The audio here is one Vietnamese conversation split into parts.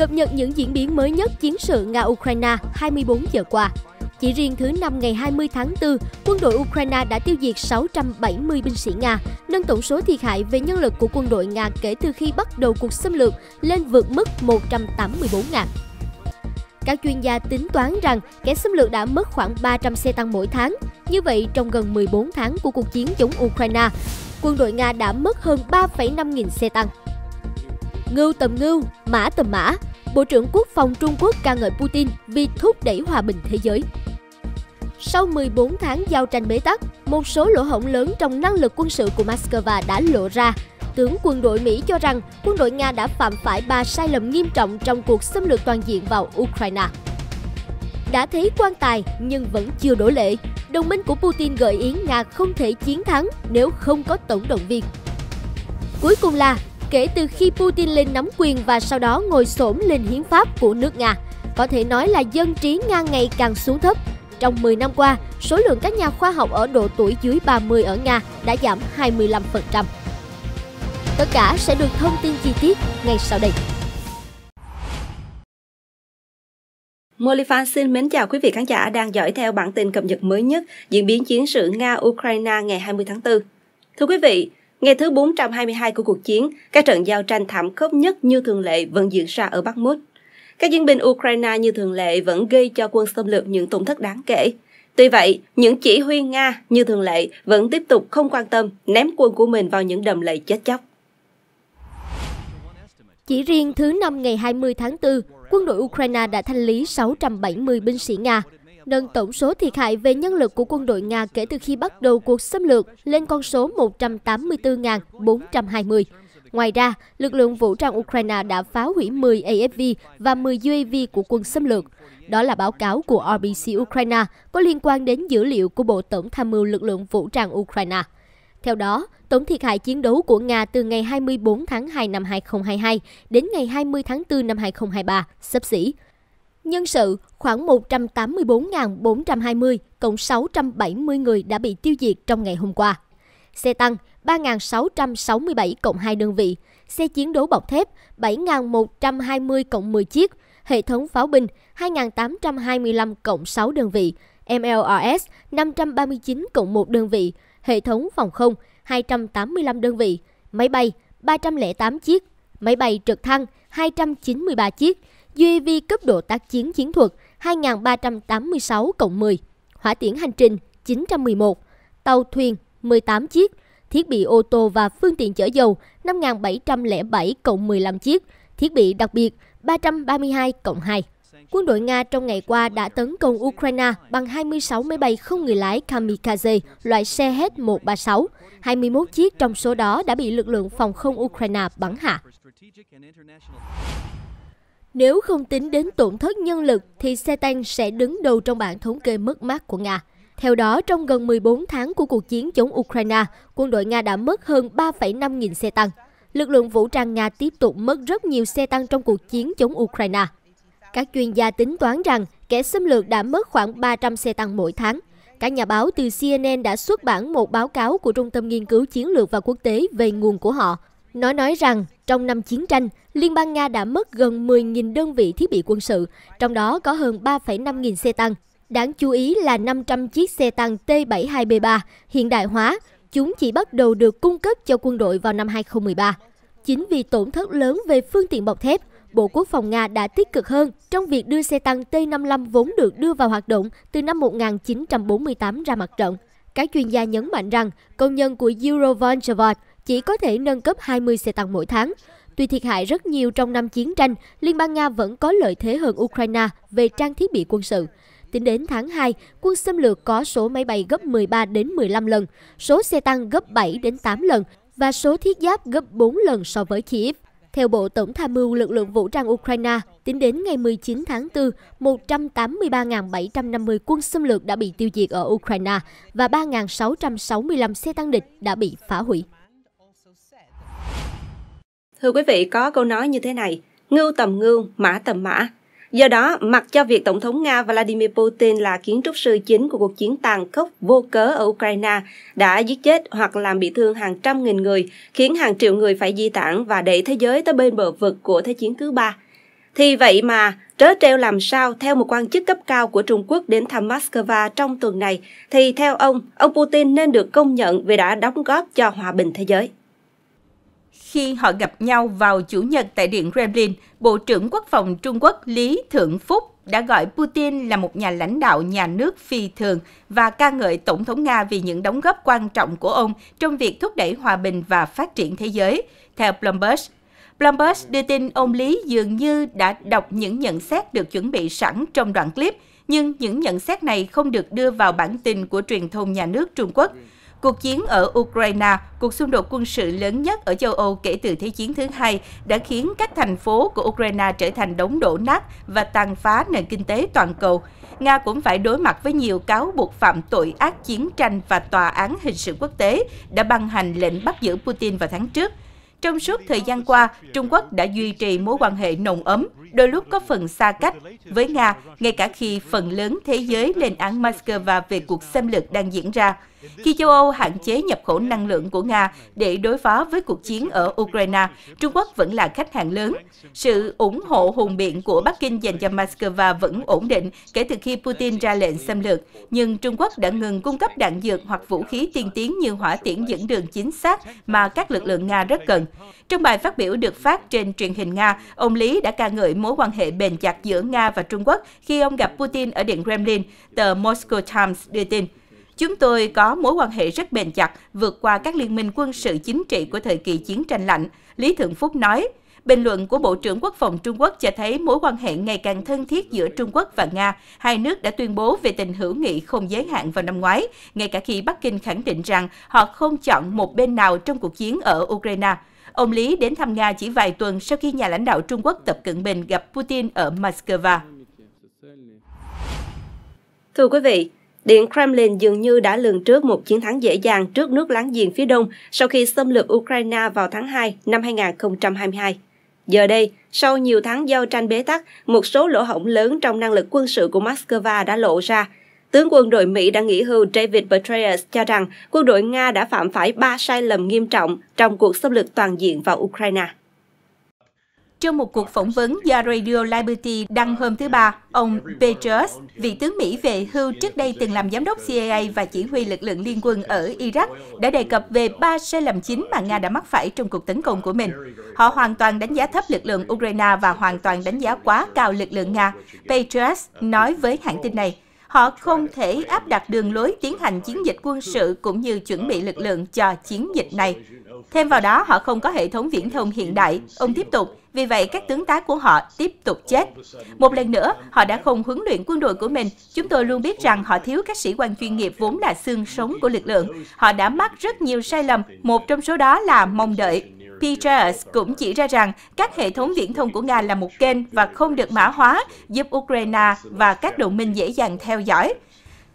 cập nhật những diễn biến mới nhất chiến sự Nga-Ukraine 24 giờ qua. Chỉ riêng thứ năm ngày 20 tháng 4, quân đội Ukraine đã tiêu diệt 670 binh sĩ Nga, nâng tổng số thiệt hại về nhân lực của quân đội Nga kể từ khi bắt đầu cuộc xâm lược lên vượt mức 184.000. Các chuyên gia tính toán rằng kẻ xâm lược đã mất khoảng 300 xe tăng mỗi tháng. Như vậy, trong gần 14 tháng của cuộc chiến chống Ukraine, quân đội Nga đã mất hơn 3,5 nghìn xe tăng. Ngưu tầm ngưu, mã tầm mã, Bộ trưởng Quốc phòng Trung Quốc ca ngợi Putin vì thúc đẩy hòa bình thế giới. Sau 14 tháng giao tranh bế tắc, một số lỗ hổng lớn trong năng lực quân sự của Moscow đã lộ ra. Tướng quân đội Mỹ cho rằng quân đội Nga đã phạm phải ba sai lầm nghiêm trọng trong cuộc xâm lược toàn diện vào Ukraine. Đã thấy quan tài nhưng vẫn chưa đổ lệ. Đồng minh của Putin gợi ý Nga không thể chiến thắng nếu không có tổng động viên. Cuối cùng là kể từ khi Putin lên nắm quyền và sau đó ngồi xổm lên hiến pháp của nước Nga. Có thể nói là dân trí Nga ngày càng xuống thấp. Trong 10 năm qua, số lượng các nhà khoa học ở độ tuổi dưới 30 ở Nga đã giảm 25%. Tất cả sẽ được thông tin chi tiết ngay sau đây. Molifan xin mến chào quý vị khán giả đang dõi theo bản tin cập nhật mới nhất diễn biến chiến sự Nga-Ukraine ngày 20 tháng 4. Thưa quý vị, Ngày thứ 422 của cuộc chiến, các trận giao tranh thảm khốc nhất như thường lệ vẫn diễn ra ở Bắc Mút. Các chiến binh Ukraine như thường lệ vẫn gây cho quân xâm lược những tổn thất đáng kể. Tuy vậy, những chỉ huy Nga như thường lệ vẫn tiếp tục không quan tâm ném quân của mình vào những đầm lầy chết chóc. Chỉ riêng thứ năm ngày 20 tháng 4, quân đội Ukraine đã thanh lý 670 binh sĩ Nga, nâng tổng số thiệt hại về nhân lực của quân đội Nga kể từ khi bắt đầu cuộc xâm lược lên con số 184.420. Ngoài ra, lực lượng vũ trang Ukraine đã phá hủy 10 AFV và 10 UAV của quân xâm lược. Đó là báo cáo của RBC Ukraine có liên quan đến dữ liệu của Bộ Tổng tham mưu lực lượng vũ trang Ukraine. Theo đó, tổng thiệt hại chiến đấu của Nga từ ngày 24 tháng 2 năm 2022 đến ngày 20 tháng 4 năm 2023 sấp xỉ Nhân sự khoảng 184.420 cộng 670 người đã bị tiêu diệt trong ngày hôm qua. Xe tăng 3.667 cộng 2 đơn vị, xe chiến đấu bọc thép 7.120 cộng 10 chiếc, hệ thống pháo binh 2.825 cộng 6 đơn vị, MLRS 539 cộng 1 đơn vị, hệ thống phòng không 285 đơn vị, máy bay 308 chiếc, máy bay trực thăng 293 chiếc, UAV cấp độ tác chiến chiến thuật 2386 10, hỏa tiễn hành trình 911, tàu thuyền 18 chiếc, thiết bị ô tô và phương tiện chở dầu 5707 15 chiếc, thiết bị đặc biệt 332 cộng 2. Quân đội Nga trong ngày qua đã tấn công Ukraine bằng 26 máy bay không người lái kamikaze loại xe Ch-136. 21 chiếc trong số đó đã bị lực lượng phòng không Ukraine bắn hạ. Nếu không tính đến tổn thất nhân lực thì xe tăng sẽ đứng đầu trong bảng thống kê mất mát của Nga. Theo đó, trong gần 14 tháng của cuộc chiến chống Ukraine, quân đội Nga đã mất hơn 3,5 nghìn xe tăng. Lực lượng vũ trang Nga tiếp tục mất rất nhiều xe tăng trong cuộc chiến chống Ukraine. Các chuyên gia tính toán rằng kẻ xâm lược đã mất khoảng 300 xe tăng mỗi tháng. Các nhà báo từ CNN đã xuất bản một báo cáo của Trung tâm Nghiên cứu Chiến lược và Quốc tế về nguồn của họ nó nói rằng trong năm chiến tranh, Liên bang Nga đã mất gần 10.000 đơn vị thiết bị quân sự, trong đó có hơn 3,5 nghìn xe tăng. Đáng chú ý là 500 chiếc xe tăng T-72B3 hiện đại hóa, chúng chỉ bắt đầu được cung cấp cho quân đội vào năm 2013. Chính vì tổn thất lớn về phương tiện bọc thép, Bộ Quốc phòng Nga đã tích cực hơn trong việc đưa xe tăng T-55 vốn được đưa vào hoạt động từ năm 1948 ra mặt trận. Các chuyên gia nhấn mạnh rằng công nhân của Eurovon Chavot chỉ có thể nâng cấp 20 xe tăng mỗi tháng. Tuy thiệt hại rất nhiều trong năm chiến tranh, Liên bang Nga vẫn có lợi thế hơn Ukraine về trang thiết bị quân sự. Tính đến tháng 2, quân xâm lược có số máy bay gấp 13 đến 15 lần, số xe tăng gấp 7 đến 8 lần và số thiết giáp gấp 4 lần so với Kiev. Theo Bộ Tổng tham mưu lực lượng vũ trang Ukraine, tính đến ngày 19 tháng 4, 183.750 quân xâm lược đã bị tiêu diệt ở Ukraine và 3.665 xe tăng địch đã bị phá hủy. Thưa quý vị, có câu nói như thế này, ngưu tầm ngưu, mã tầm mã. Do đó, mặc cho việc Tổng thống Nga Vladimir Putin là kiến trúc sư chính của cuộc chiến tàn khốc vô cớ ở Ukraine đã giết chết hoặc làm bị thương hàng trăm nghìn người, khiến hàng triệu người phải di tản và đẩy thế giới tới bên bờ vực của Thế chiến thứ ba. Thì vậy mà, trớ treo làm sao theo một quan chức cấp cao của Trung Quốc đến thăm Moscow trong tuần này, thì theo ông, ông Putin nên được công nhận vì đã đóng góp cho hòa bình thế giới. Khi họ gặp nhau vào Chủ nhật tại Điện Kremlin, Bộ trưởng Quốc phòng Trung Quốc Lý Thượng Phúc đã gọi Putin là một nhà lãnh đạo nhà nước phi thường và ca ngợi Tổng thống Nga vì những đóng góp quan trọng của ông trong việc thúc đẩy hòa bình và phát triển thế giới, theo Bloomberg. Bloomberg đưa tin ông Lý dường như đã đọc những nhận xét được chuẩn bị sẵn trong đoạn clip, nhưng những nhận xét này không được đưa vào bản tin của truyền thông nhà nước Trung Quốc. Cuộc chiến ở Ukraine, cuộc xung đột quân sự lớn nhất ở châu Âu kể từ Thế chiến thứ hai, đã khiến các thành phố của Ukraine trở thành đống đổ nát và tàn phá nền kinh tế toàn cầu. Nga cũng phải đối mặt với nhiều cáo buộc phạm tội ác chiến tranh và tòa án hình sự quốc tế đã ban hành lệnh bắt giữ Putin vào tháng trước. Trong suốt thời gian qua, Trung Quốc đã duy trì mối quan hệ nồng ấm, đôi lúc có phần xa cách với Nga, ngay cả khi phần lớn thế giới lên án Moscow về cuộc xâm lược đang diễn ra. Khi châu Âu hạn chế nhập khẩu năng lượng của Nga để đối phó với cuộc chiến ở Ukraine, Trung Quốc vẫn là khách hàng lớn. Sự ủng hộ hùng biện của Bắc Kinh dành cho Moscow vẫn ổn định kể từ khi Putin ra lệnh xâm lược, nhưng Trung Quốc đã ngừng cung cấp đạn dược hoặc vũ khí tiên tiến như hỏa tiễn dẫn đường chính xác mà các lực lượng Nga rất cần. Trong bài phát biểu được phát trên truyền hình Nga, ông Lý đã ca ngợi mối quan hệ bền chặt giữa Nga và Trung Quốc khi ông gặp Putin ở Điện Kremlin, tờ Moscow Times đưa tin. Chúng tôi có mối quan hệ rất bền chặt vượt qua các liên minh quân sự chính trị của thời kỳ chiến tranh lạnh, Lý Thượng Phúc nói. Bình luận của Bộ trưởng Quốc phòng Trung Quốc cho thấy mối quan hệ ngày càng thân thiết giữa Trung Quốc và Nga. Hai nước đã tuyên bố về tình hữu nghị không giới hạn vào năm ngoái, ngay cả khi Bắc Kinh khẳng định rằng họ không chọn một bên nào trong cuộc chiến ở Ukraine. Ông Lý đến thăm Nga chỉ vài tuần sau khi nhà lãnh đạo Trung Quốc Tập Cận Bình gặp Putin ở Moscow. Thưa quý vị, Điện Kremlin dường như đã lường trước một chiến thắng dễ dàng trước nước láng giềng phía đông sau khi xâm lược Ukraine vào tháng 2 năm 2022. Giờ đây, sau nhiều tháng giao tranh bế tắc, một số lỗ hổng lớn trong năng lực quân sự của Moscow đã lộ ra. Tướng quân đội Mỹ đã nghỉ hưu David Petraeus cho rằng quân đội Nga đã phạm phải ba sai lầm nghiêm trọng trong cuộc xâm lược toàn diện vào Ukraine. Trong một cuộc phỏng vấn do Radio Liberty đăng hôm thứ Ba, ông Petrus, vị tướng Mỹ về hưu trước đây từng làm giám đốc CIA và chỉ huy lực lượng liên quân ở Iraq, đã đề cập về ba sai lầm chính mà Nga đã mắc phải trong cuộc tấn công của mình. Họ hoàn toàn đánh giá thấp lực lượng Ukraine và hoàn toàn đánh giá quá cao lực lượng Nga, Petrus nói với hãng tin này họ không thể áp đặt đường lối tiến hành chiến dịch quân sự cũng như chuẩn bị lực lượng cho chiến dịch này. Thêm vào đó, họ không có hệ thống viễn thông hiện đại, ông tiếp tục, vì vậy các tướng tá của họ tiếp tục chết. Một lần nữa, họ đã không huấn luyện quân đội của mình. Chúng tôi luôn biết rằng họ thiếu các sĩ quan chuyên nghiệp vốn là xương sống của lực lượng. Họ đã mắc rất nhiều sai lầm, một trong số đó là mong đợi. Peters cũng chỉ ra rằng các hệ thống viễn thông của Nga là một kênh và không được mã hóa, giúp Ukraine và các đồng minh dễ dàng theo dõi.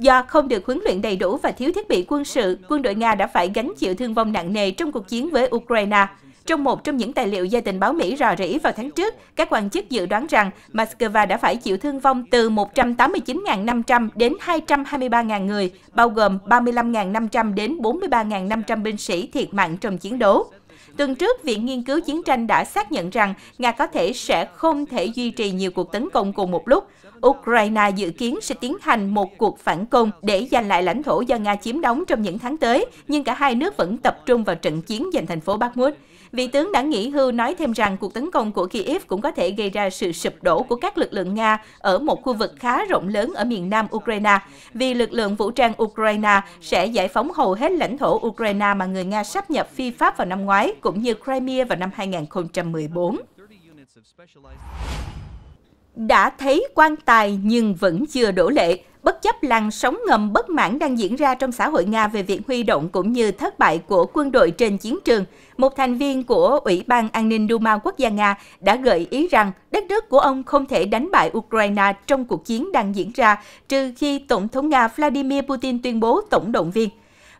Do không được huấn luyện đầy đủ và thiếu thiết bị quân sự, quân đội Nga đã phải gánh chịu thương vong nặng nề trong cuộc chiến với Ukraine. Trong một trong những tài liệu do tình báo Mỹ rò rỉ vào tháng trước, các quan chức dự đoán rằng Moscow đã phải chịu thương vong từ 189.500 đến 223.000 người, bao gồm 35.500 đến 43.500 binh sĩ thiệt mạng trong chiến đấu. Tuần trước, Viện Nghiên cứu Chiến tranh đã xác nhận rằng Nga có thể sẽ không thể duy trì nhiều cuộc tấn công cùng một lúc. Ukraine dự kiến sẽ tiến hành một cuộc phản công để giành lại lãnh thổ do Nga chiếm đóng trong những tháng tới, nhưng cả hai nước vẫn tập trung vào trận chiến giành thành phố Bakhmut. Vị tướng đã nghỉ hưu nói thêm rằng cuộc tấn công của Kiev cũng có thể gây ra sự sụp đổ của các lực lượng Nga ở một khu vực khá rộng lớn ở miền nam Ukraine, vì lực lượng vũ trang Ukraine sẽ giải phóng hầu hết lãnh thổ Ukraine mà người Nga sắp nhập phi pháp vào năm ngoái, cũng như Crimea vào năm 2014 đã thấy quan tài nhưng vẫn chưa đổ lệ bất chấp làn sóng ngầm bất mãn đang diễn ra trong xã hội Nga về việc huy động cũng như thất bại của quân đội trên chiến trường, một thành viên của Ủy ban An ninh Duma Quốc gia Nga đã gợi ý rằng đất nước của ông không thể đánh bại Ukraine trong cuộc chiến đang diễn ra trừ khi Tổng thống Nga Vladimir Putin tuyên bố tổng động viên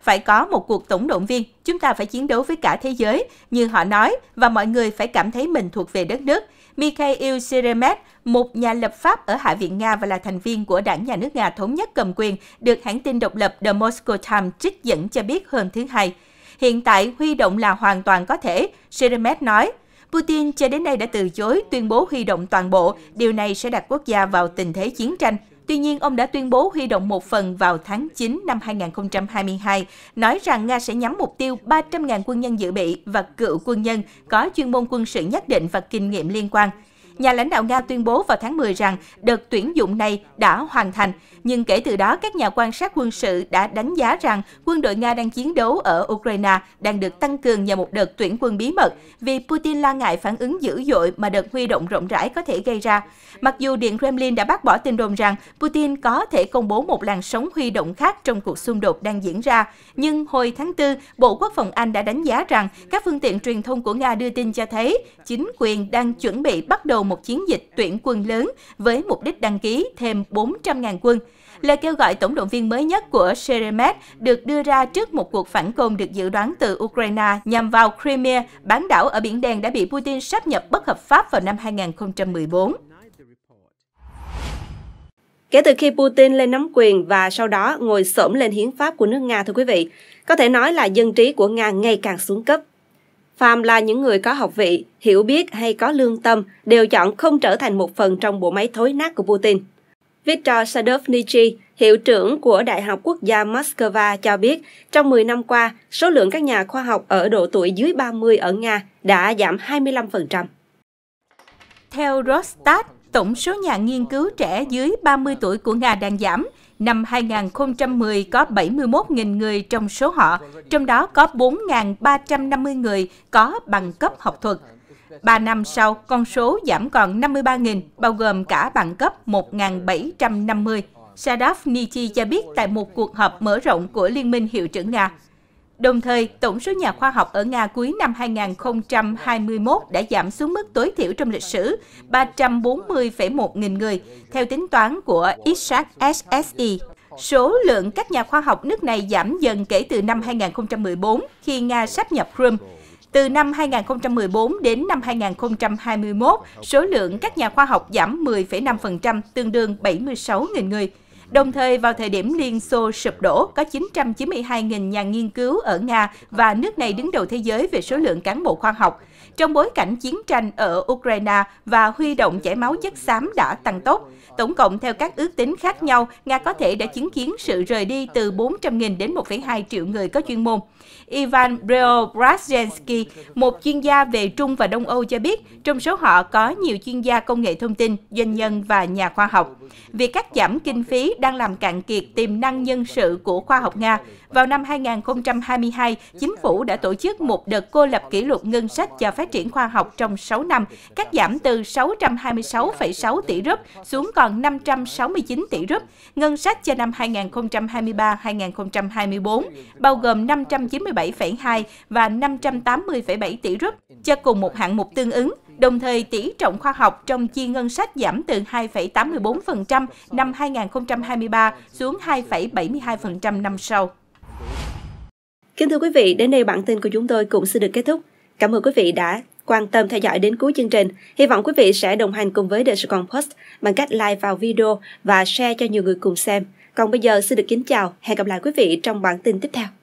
phải có một cuộc tổng động viên, chúng ta phải chiến đấu với cả thế giới, như họ nói, và mọi người phải cảm thấy mình thuộc về đất nước. Mikhail Seremet, một nhà lập pháp ở Hạ viện Nga và là thành viên của Đảng Nhà nước Nga Thống nhất cầm quyền, được hãng tin độc lập The Moscow Times trích dẫn cho biết hôm thứ Hai. Hiện tại, huy động là hoàn toàn có thể, Seremet nói. Putin cho đến nay đã từ chối tuyên bố huy động toàn bộ, điều này sẽ đặt quốc gia vào tình thế chiến tranh. Tuy nhiên, ông đã tuyên bố huy động một phần vào tháng 9 năm 2022, nói rằng Nga sẽ nhắm mục tiêu 300.000 quân nhân dự bị và cựu quân nhân có chuyên môn quân sự nhất định và kinh nghiệm liên quan – Nhà lãnh đạo Nga tuyên bố vào tháng 10 rằng đợt tuyển dụng này đã hoàn thành, nhưng kể từ đó các nhà quan sát quân sự đã đánh giá rằng quân đội Nga đang chiến đấu ở Ukraine đang được tăng cường nhờ một đợt tuyển quân bí mật vì Putin lo ngại phản ứng dữ dội mà đợt huy động rộng rãi có thể gây ra. Mặc dù Điện Kremlin đã bác bỏ tin đồn rằng Putin có thể công bố một làn sóng huy động khác trong cuộc xung đột đang diễn ra, nhưng hồi tháng 4, Bộ Quốc phòng Anh đã đánh giá rằng các phương tiện truyền thông của Nga đưa tin cho thấy chính quyền đang chuẩn bị bắt đầu một chiến dịch tuyển quân lớn với mục đích đăng ký thêm 400.000 quân. Lời kêu gọi tổng động viên mới nhất của Sheremet được đưa ra trước một cuộc phản công được dự đoán từ Ukraine nhằm vào Crimea, bán đảo ở Biển Đen đã bị Putin sáp nhập bất hợp pháp vào năm 2014. Kể từ khi Putin lên nắm quyền và sau đó ngồi xổm lên hiến pháp của nước Nga thưa quý vị, có thể nói là dân trí của Nga ngày càng xuống cấp phàm là những người có học vị, hiểu biết hay có lương tâm đều chọn không trở thành một phần trong bộ máy thối nát của Putin. Viktor Sadovnichi, hiệu trưởng của Đại học Quốc gia Moscow cho biết, trong 10 năm qua, số lượng các nhà khoa học ở độ tuổi dưới 30 ở Nga đã giảm 25%. Theo Rostat, tổng số nhà nghiên cứu trẻ dưới 30 tuổi của Nga đang giảm Năm 2010 có 71.000 người trong số họ, trong đó có 4.350 người có bằng cấp học thuật. Ba năm sau, con số giảm còn 53.000, bao gồm cả bằng cấp 1.750. Sadaf Nichi cho biết tại một cuộc họp mở rộng của Liên minh Hiệu trưởng Nga, Đồng thời, tổng số nhà khoa học ở Nga cuối năm 2021 đã giảm xuống mức tối thiểu trong lịch sử 340,1 nghìn người, theo tính toán của Isaac SSE. Số lượng các nhà khoa học nước này giảm dần kể từ năm 2014 khi Nga sắp nhập Crimea. Từ năm 2014 đến năm 2021, số lượng các nhà khoa học giảm 10,5%, tương đương 76.000 người. Đồng thời, vào thời điểm Liên Xô sụp đổ, có 992.000 nhà nghiên cứu ở Nga và nước này đứng đầu thế giới về số lượng cán bộ khoa học. Trong bối cảnh chiến tranh ở Ukraine và huy động chảy máu chất xám đã tăng tốc, Tổng cộng theo các ước tính khác nhau, Nga có thể đã chứng kiến sự rời đi từ 400.000 đến 1,2 triệu người có chuyên môn. Ivan Breobrasensky, một chuyên gia về Trung và Đông Âu cho biết, trong số họ có nhiều chuyên gia công nghệ thông tin, doanh nhân và nhà khoa học. Việc cắt giảm kinh phí đang làm cạn kiệt tiềm năng nhân sự của khoa học Nga. Vào năm 2022, chính phủ đã tổ chức một đợt cô lập kỷ lục ngân sách cho phát triển khoa học trong 6 năm, cắt giảm từ 626,6 tỷ rúp xuống còn còn 569 tỷ rúp, ngân sách cho năm 2023-2024 bao gồm 597,2 và 580,7 tỷ rúp cho cùng một hạng mục tương ứng, đồng thời tỷ trọng khoa học trong chi ngân sách giảm từ 2,84% năm 2023 xuống 2,72% năm sau. Kính thưa quý vị, đến đây bản tin của chúng tôi cũng xin được kết thúc. Cảm ơn quý vị đã quan tâm theo dõi đến cuối chương trình. Hy vọng quý vị sẽ đồng hành cùng với The Sài Gòn Post bằng cách like vào video và share cho nhiều người cùng xem. Còn bây giờ xin được kính chào, hẹn gặp lại quý vị trong bản tin tiếp theo.